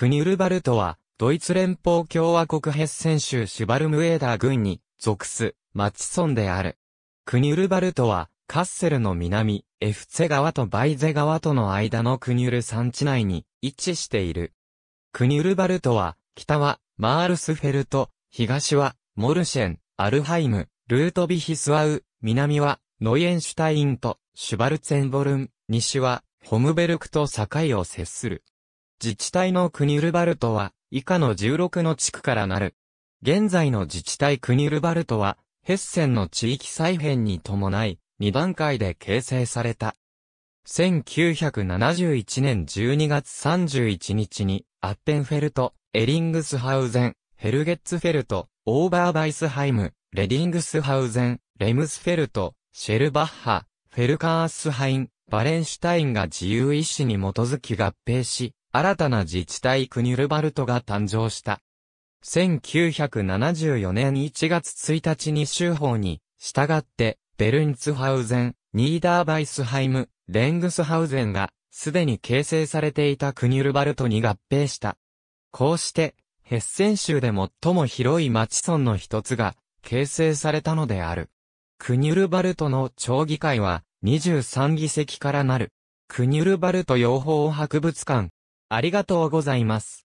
クニュルバルトは、ドイツ連邦共和国ヘッセン州シュバルムエーダー郡に属す町村である。クニュルバルトは、カッセルの南、エフツェ川とバイゼ川との間のクニュル山地内に位置している。クニュルバルトは、北はマールスフェルト、東はモルシェン、アルハイム、ルートビヒスワウ、南はノイエンシュタインとシュバルツェンボルン、西はホムベルクと境を接する。自治体のクニュルバルトは、以下の16の地区からなる。現在の自治体クニュルバルトは、ヘッセンの地域再編に伴い、2段階で形成された。1971年12月31日に、アッペンフェルト、エリングスハウゼン、ヘルゲッツフェルト、オーバーバイスハイム、レディングスハウゼン、レムスフェルト、シェルバッハ、フェルカースハイン、バレンシュタインが自由意志に基づき合併し、新たな自治体クニュルバルトが誕生した。1974年1月1日に州法に、従って、ベルンツハウゼン、ニーダーバイスハイム、レングスハウゼンが、すでに形成されていたクニュルバルトに合併した。こうして、ヘッセン州で最も広い町村の一つが、形成されたのである。クニュルバルトの町議会は、23議席からなる。クニュルバルト養蜂博物館、ありがとうございます。